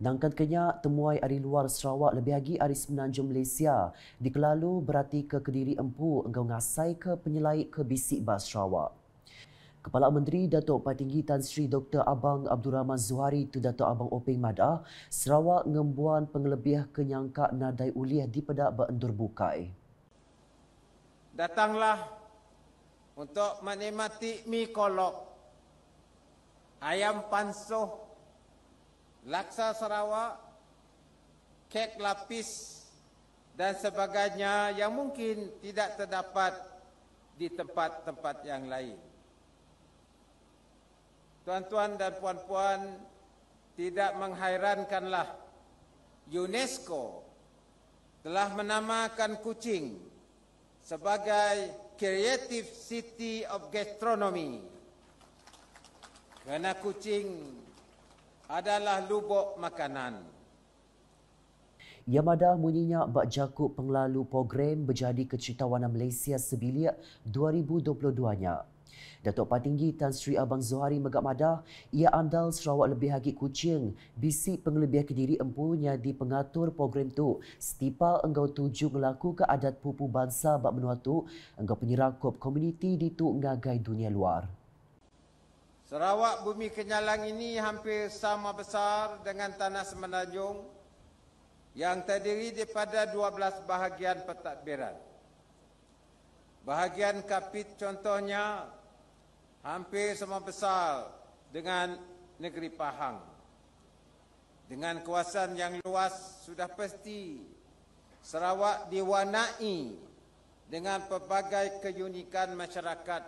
Dan kan temuai dari luar Sarawak lebih lagi dari semenanjung Malaysia. di Kelalu berarti ke Kediri Empu engkau ngasai ke penyelai ke bisik bas Sarawak. Kepala Menteri Datuk Patinggi Tan Sri Dr. Abang Abdul Rahman Zuhari tu Datuk Abang Oping Madah, Sarawak ngembuan pengelebih kenyangka nadai uliah di pedak berendur bukai. Datanglah untuk menikmati mie kolok, ayam pansuh laksa Sarawak, kek lapis dan sebagainya yang mungkin tidak terdapat di tempat-tempat yang lain. Tuan-tuan dan puan-puan, tidak menghairankanlah UNESCO telah menamakan kucing sebagai Creative City of Gastronomy. Kerana kucing adalah lubuk makanan. Yamada Muninya Bak Jakub penglalu program berjadi keceritawanan Malaysia sebilik 2022 nya. Datuk Patinggi Tan Sri Abang Zohari Megak Madah ia andal Sarawak lebih hagi kucing Bisi pengelebih kediri empunya di pengatur program tu Stipal engkau tuju ngelaku ke adat pupu bangsa bak menua tu engkau penyerakup komuniti di tu ngagai dunia luar. Sarawak Bumi Kenyalang ini hampir sama besar dengan Tanah Semenanjung yang terdiri daripada 12 bahagian pentadbiran. Bahagian Kapit contohnya hampir sama besar dengan negeri Pahang. Dengan kawasan yang luas sudah pasti Sarawak diwarnai dengan pelbagai keunikan masyarakat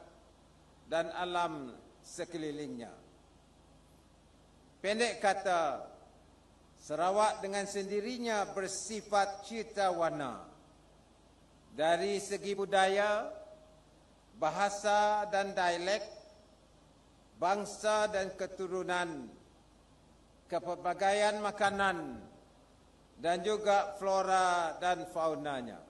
dan alam sekelilingnya. Pendek kata, Sarawak dengan sendirinya bersifat cita warna. Dari segi budaya, bahasa dan dialek, bangsa dan keturunan, kepelbagaian makanan dan juga flora dan faunanya.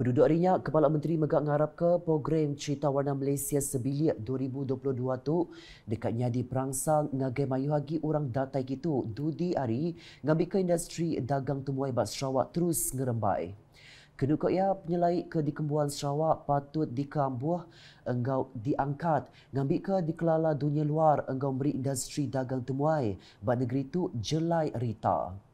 Penduduk Rinyak, Kepala Menteri Megat mengharapkan program Cerita Warna Malaysia Sebilik 2022 itu dekatnya di Perangsal ngagai mayu lagi orang datai gitu dudi hari ngambil ke industri dagang temuai bat Sarawak terus ngerembai. Kedua ya, penyelai ke dikembuan Sarawak patut dikambuh engkau diangkat ngambil ke dikelala dunia luar engkau beri industri dagang temuai bat negeri tu jelai rita.